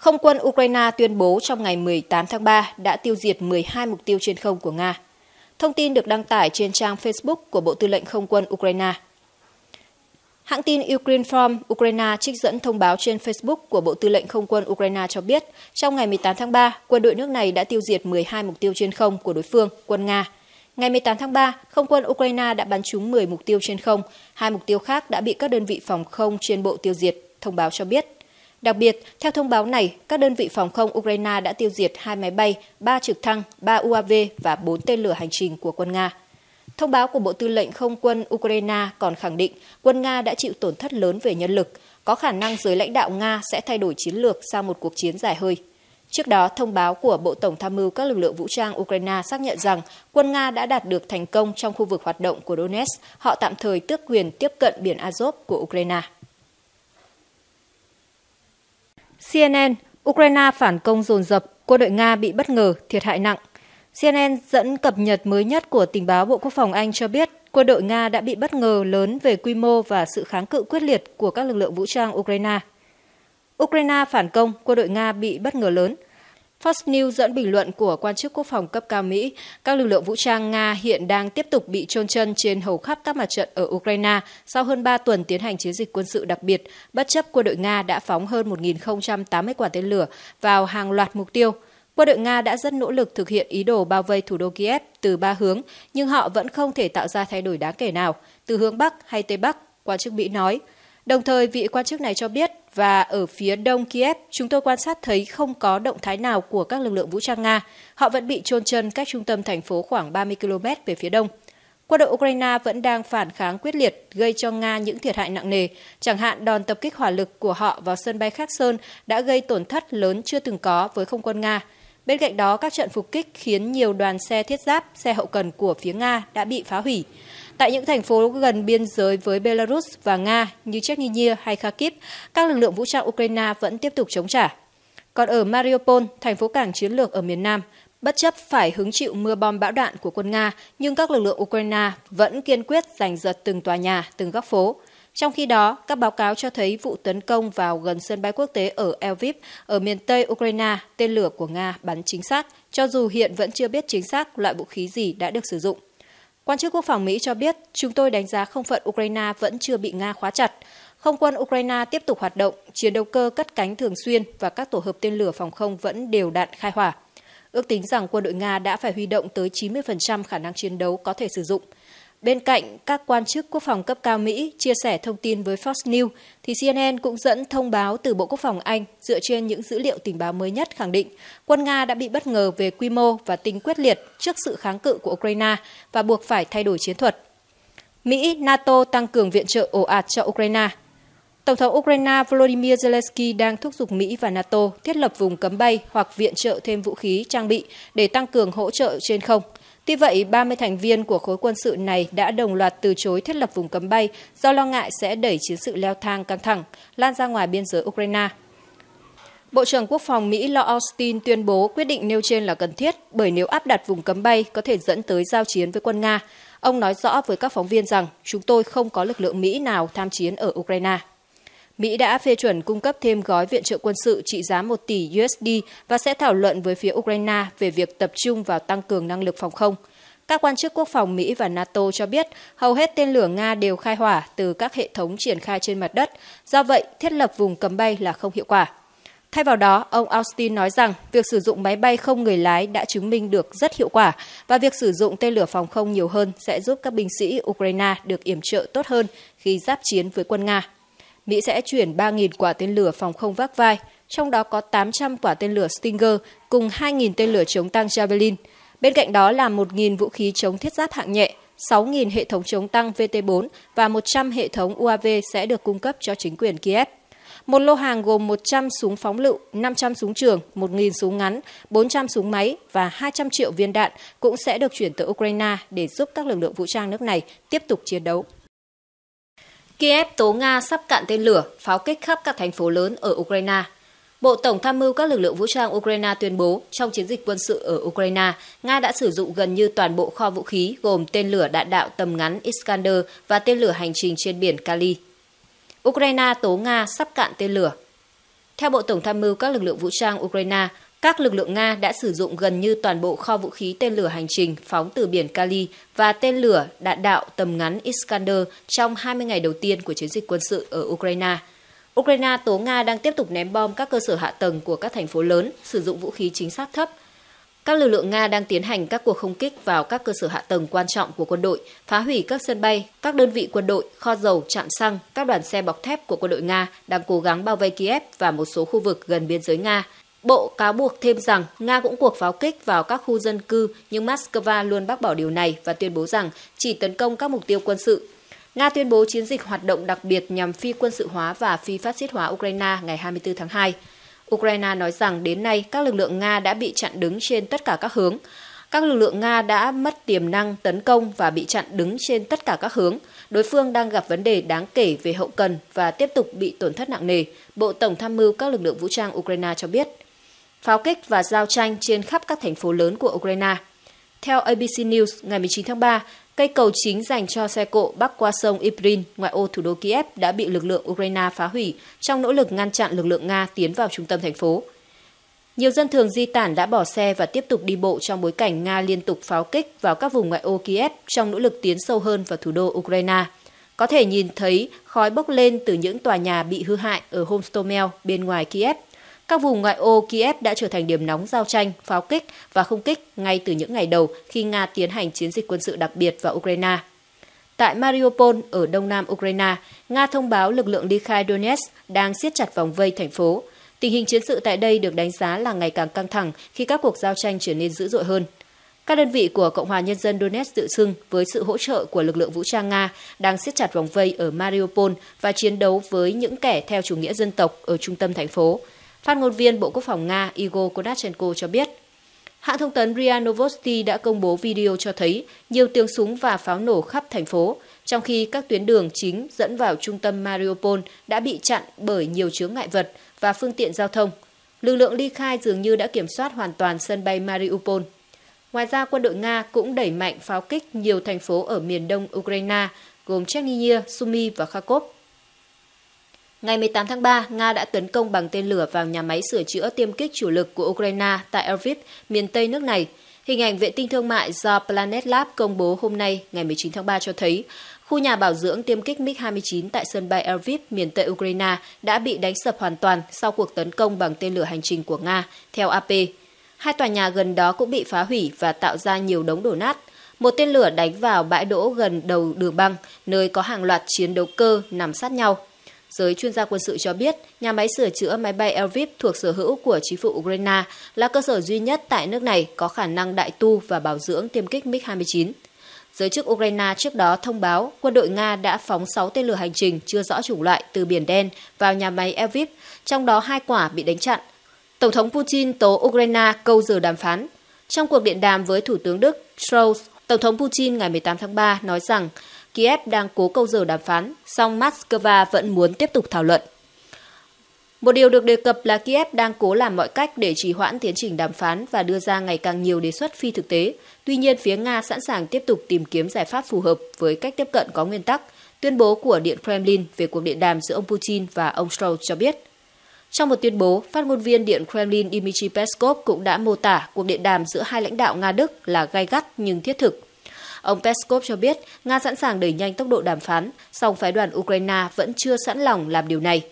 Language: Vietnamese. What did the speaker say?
Không quân Ukraine tuyên bố trong ngày 18 tháng 3 đã tiêu diệt 12 mục tiêu trên không của Nga. Thông tin được đăng tải trên trang Facebook của Bộ Tư lệnh Không quân Ukraine. Hãng tin Ukrinform Ukraine trích dẫn thông báo trên Facebook của Bộ Tư lệnh Không quân Ukraine cho biết, trong ngày 18 tháng 3, quân đội nước này đã tiêu diệt 12 mục tiêu trên không của đối phương, quân Nga. Ngày 18 tháng 3, không quân Ukraine đã bắn trúng 10 mục tiêu trên không, hai mục tiêu khác đã bị các đơn vị phòng không trên bộ tiêu diệt, thông báo cho biết. Đặc biệt, theo thông báo này, các đơn vị phòng không Ukraine đã tiêu diệt hai máy bay, ba trực thăng, ba UAV và bốn tên lửa hành trình của quân Nga. Thông báo của Bộ Tư lệnh Không quân Ukraine còn khẳng định quân Nga đã chịu tổn thất lớn về nhân lực, có khả năng giới lãnh đạo Nga sẽ thay đổi chiến lược sau một cuộc chiến dài hơi. Trước đó, thông báo của Bộ Tổng tham mưu các lực lượng vũ trang Ukraine xác nhận rằng quân Nga đã đạt được thành công trong khu vực hoạt động của Donetsk, họ tạm thời tước quyền tiếp cận biển Azov của Ukraine. CNN, Ukraine phản công dồn dập, quân đội Nga bị bất ngờ, thiệt hại nặng. CNN dẫn cập nhật mới nhất của tình báo Bộ Quốc phòng Anh cho biết quân đội Nga đã bị bất ngờ lớn về quy mô và sự kháng cự quyết liệt của các lực lượng vũ trang Ukraine. Ukraine phản công, quân đội Nga bị bất ngờ lớn – Fox News dẫn bình luận của quan chức quốc phòng cấp cao Mỹ, các lực lượng vũ trang Nga hiện đang tiếp tục bị trôn chân trên hầu khắp các mặt trận ở Ukraine sau hơn 3 tuần tiến hành chiến dịch quân sự đặc biệt, bất chấp quân đội Nga đã phóng hơn 1.080 quả tên lửa vào hàng loạt mục tiêu. Quân đội Nga đã rất nỗ lực thực hiện ý đồ bao vây thủ đô Kiev từ ba hướng, nhưng họ vẫn không thể tạo ra thay đổi đáng kể nào, từ hướng Bắc hay Tây Bắc, quan chức Mỹ nói. Đồng thời, vị quan chức này cho biết và ở phía đông Kiev, chúng tôi quan sát thấy không có động thái nào của các lực lượng vũ trang Nga. Họ vẫn bị chôn chân cách trung tâm thành phố khoảng 30 km về phía đông. Quân đội Ukraine vẫn đang phản kháng quyết liệt, gây cho Nga những thiệt hại nặng nề. Chẳng hạn đòn tập kích hỏa lực của họ vào sân bay Kherson đã gây tổn thất lớn chưa từng có với không quân Nga. Bên cạnh đó, các trận phục kích khiến nhiều đoàn xe thiết giáp, xe hậu cần của phía Nga đã bị phá hủy. Tại những thành phố gần biên giới với Belarus và Nga như Chechnya hay Kharkiv, các lực lượng vũ trang Ukraine vẫn tiếp tục chống trả. Còn ở Mariupol, thành phố cảng chiến lược ở miền Nam, bất chấp phải hứng chịu mưa bom bão đạn của quân Nga, nhưng các lực lượng Ukraine vẫn kiên quyết giành giật từng tòa nhà, từng góc phố. Trong khi đó, các báo cáo cho thấy vụ tấn công vào gần sân bay quốc tế ở Lviv ở miền Tây Ukraine, tên lửa của Nga bắn chính xác, cho dù hiện vẫn chưa biết chính xác loại vũ khí gì đã được sử dụng. Quan chức quốc phòng Mỹ cho biết, chúng tôi đánh giá không phận Ukraine vẫn chưa bị Nga khóa chặt. Không quân Ukraine tiếp tục hoạt động, chiến đấu cơ cất cánh thường xuyên và các tổ hợp tên lửa phòng không vẫn đều đạn khai hỏa. Ước tính rằng quân đội Nga đã phải huy động tới 90% khả năng chiến đấu có thể sử dụng. Bên cạnh các quan chức quốc phòng cấp cao Mỹ chia sẻ thông tin với Fox News, thì CNN cũng dẫn thông báo từ Bộ Quốc phòng Anh dựa trên những dữ liệu tình báo mới nhất khẳng định quân Nga đã bị bất ngờ về quy mô và tính quyết liệt trước sự kháng cự của Ukraine và buộc phải thay đổi chiến thuật. Mỹ, NATO tăng cường viện trợ ồ ạt cho Ukraine. Tổng thống Ukraine Volodymyr Zelensky đang thúc giục Mỹ và NATO thiết lập vùng cấm bay hoặc viện trợ thêm vũ khí, trang bị để tăng cường hỗ trợ trên không – Tuy vậy, 30 thành viên của khối quân sự này đã đồng loạt từ chối thiết lập vùng cấm bay do lo ngại sẽ đẩy chiến sự leo thang căng thẳng, lan ra ngoài biên giới Ukraine. Bộ trưởng Quốc phòng Mỹ Lloyd Austin tuyên bố quyết định nêu trên là cần thiết bởi nếu áp đặt vùng cấm bay có thể dẫn tới giao chiến với quân Nga. Ông nói rõ với các phóng viên rằng chúng tôi không có lực lượng Mỹ nào tham chiến ở Ukraine. Mỹ đã phê chuẩn cung cấp thêm gói viện trợ quân sự trị giá 1 tỷ USD và sẽ thảo luận với phía Ukraine về việc tập trung vào tăng cường năng lực phòng không. Các quan chức quốc phòng Mỹ và NATO cho biết hầu hết tên lửa Nga đều khai hỏa từ các hệ thống triển khai trên mặt đất, do vậy thiết lập vùng cấm bay là không hiệu quả. Thay vào đó, ông Austin nói rằng việc sử dụng máy bay không người lái đã chứng minh được rất hiệu quả và việc sử dụng tên lửa phòng không nhiều hơn sẽ giúp các binh sĩ Ukraine được yểm trợ tốt hơn khi giáp chiến với quân Nga. Mỹ sẽ chuyển 3.000 quả tên lửa phòng không vác vai, trong đó có 800 quả tên lửa Stinger cùng 2.000 tên lửa chống tăng Javelin. Bên cạnh đó là 1.000 vũ khí chống thiết giáp hạng nhẹ, 6.000 hệ thống chống tăng VT-4 và 100 hệ thống UAV sẽ được cung cấp cho chính quyền Kiev. Một lô hàng gồm 100 súng phóng lựu, 500 súng trường, 1.000 súng ngắn, 400 súng máy và 200 triệu viên đạn cũng sẽ được chuyển tới Ukraine để giúp các lực lượng vũ trang nước này tiếp tục chiến đấu. Kiev tố Nga sắp cạn tên lửa, pháo kích khắp các thành phố lớn ở Ukraine. Bộ Tổng tham mưu các lực lượng vũ trang Ukraine tuyên bố, trong chiến dịch quân sự ở Ukraine, Nga đã sử dụng gần như toàn bộ kho vũ khí gồm tên lửa đạn đạo tầm ngắn Iskander và tên lửa hành trình trên biển Kali. Ukraine tố Nga sắp cạn tên lửa. Theo Bộ Tổng tham mưu các lực lượng vũ trang Ukraine, các lực lượng Nga đã sử dụng gần như toàn bộ kho vũ khí tên lửa hành trình phóng từ biển Kali và tên lửa đạn đạo tầm ngắn Iskander trong 20 ngày đầu tiên của chiến dịch quân sự ở Ukraine. Ukraine tố Nga đang tiếp tục ném bom các cơ sở hạ tầng của các thành phố lớn, sử dụng vũ khí chính xác thấp. Các lực lượng Nga đang tiến hành các cuộc không kích vào các cơ sở hạ tầng quan trọng của quân đội, phá hủy các sân bay, các đơn vị quân đội, kho dầu, trạm xăng, các đoàn xe bọc thép của quân đội Nga đang cố gắng bao vây Kiev và một số khu vực gần biên giới Nga – Bộ cáo buộc thêm rằng Nga cũng cuộc pháo kích vào các khu dân cư nhưng Moscow luôn bác bỏ điều này và tuyên bố rằng chỉ tấn công các mục tiêu quân sự. Nga tuyên bố chiến dịch hoạt động đặc biệt nhằm phi quân sự hóa và phi phát xít hóa Ukraine ngày 24 tháng 2. Ukraine nói rằng đến nay các lực lượng Nga đã bị chặn đứng trên tất cả các hướng. Các lực lượng Nga đã mất tiềm năng tấn công và bị chặn đứng trên tất cả các hướng. Đối phương đang gặp vấn đề đáng kể về hậu cần và tiếp tục bị tổn thất nặng nề, Bộ Tổng tham mưu các lực lượng vũ trang Ukraine cho biết pháo kích và giao tranh trên khắp các thành phố lớn của Ukraine. Theo ABC News, ngày 19 tháng 3, cây cầu chính dành cho xe cộ bắc qua sông Ibrin, ngoại ô thủ đô Kiev đã bị lực lượng Ukraine phá hủy trong nỗ lực ngăn chặn lực lượng Nga tiến vào trung tâm thành phố. Nhiều dân thường di tản đã bỏ xe và tiếp tục đi bộ trong bối cảnh Nga liên tục pháo kích vào các vùng ngoại ô Kiev trong nỗ lực tiến sâu hơn vào thủ đô Ukraine. Có thể nhìn thấy khói bốc lên từ những tòa nhà bị hư hại ở Homstomel bên ngoài Kiev các vùng ngoại ô Kiev đã trở thành điểm nóng giao tranh, pháo kích và không kích ngay từ những ngày đầu khi Nga tiến hành chiến dịch quân sự đặc biệt vào Ukraine. Tại Mariupol ở đông nam Ukraine, Nga thông báo lực lượng ly khai Donetsk đang siết chặt vòng vây thành phố. Tình hình chiến sự tại đây được đánh giá là ngày càng căng thẳng khi các cuộc giao tranh trở nên dữ dội hơn. Các đơn vị của Cộng hòa Nhân dân Donetsk tự xưng với sự hỗ trợ của lực lượng vũ trang Nga đang siết chặt vòng vây ở Mariupol và chiến đấu với những kẻ theo chủ nghĩa dân tộc ở trung tâm thành phố. Phát ngôn viên Bộ Quốc phòng Nga Igor Kodachenko cho biết, hãng thông tấn RIA Novosti đã công bố video cho thấy nhiều tiếng súng và pháo nổ khắp thành phố, trong khi các tuyến đường chính dẫn vào trung tâm Mariupol đã bị chặn bởi nhiều chướng ngại vật và phương tiện giao thông. Lực lượng ly khai dường như đã kiểm soát hoàn toàn sân bay Mariupol. Ngoài ra, quân đội Nga cũng đẩy mạnh pháo kích nhiều thành phố ở miền đông Ukraine, gồm Chernihiv, Sumy và Kharkov. Ngày 18 tháng 3, Nga đã tấn công bằng tên lửa vào nhà máy sửa chữa tiêm kích chủ lực của Ukraine tại Lviv, miền Tây nước này. Hình ảnh vệ tinh thương mại do Planet Lab công bố hôm nay, ngày 19 tháng 3 cho thấy, khu nhà bảo dưỡng tiêm kích MiG-29 tại sân bay Lviv, miền Tây Ukraine đã bị đánh sập hoàn toàn sau cuộc tấn công bằng tên lửa hành trình của Nga, theo AP. Hai tòa nhà gần đó cũng bị phá hủy và tạo ra nhiều đống đổ nát. Một tên lửa đánh vào bãi đỗ gần đầu đường băng, nơi có hàng loạt chiến đấu cơ nằm sát nhau – Giới chuyên gia quân sự cho biết, nhà máy sửa chữa máy bay Elvip thuộc sở hữu của chính phủ Ukraine là cơ sở duy nhất tại nước này có khả năng đại tu và bảo dưỡng tiêm kích MiG-29. Giới chức Ukraine trước đó thông báo quân đội Nga đã phóng 6 tên lửa hành trình chưa rõ chủng loại từ Biển Đen vào nhà máy Elvip, trong đó hai quả bị đánh chặn. Tổng thống Putin tố Ukraine câu giờ đàm phán. Trong cuộc điện đàm với Thủ tướng Đức Scholz, Tổng thống Putin ngày 18 tháng 3 nói rằng Kiev đang cố câu giờ đàm phán, song Moscow vẫn muốn tiếp tục thảo luận. Một điều được đề cập là Kiev đang cố làm mọi cách để trì hoãn tiến trình đàm phán và đưa ra ngày càng nhiều đề xuất phi thực tế. Tuy nhiên, phía Nga sẵn sàng tiếp tục tìm kiếm giải pháp phù hợp với cách tiếp cận có nguyên tắc, tuyên bố của Điện Kremlin về cuộc điện đàm giữa ông Putin và ông Stroll cho biết. Trong một tuyên bố, phát ngôn viên Điện Kremlin Dmitry Peskov cũng đã mô tả cuộc điện đàm giữa hai lãnh đạo Nga-Đức là gai gắt nhưng thiết thực Ông Peskov cho biết Nga sẵn sàng đẩy nhanh tốc độ đàm phán, song phái đoàn Ukraine vẫn chưa sẵn lòng làm điều này.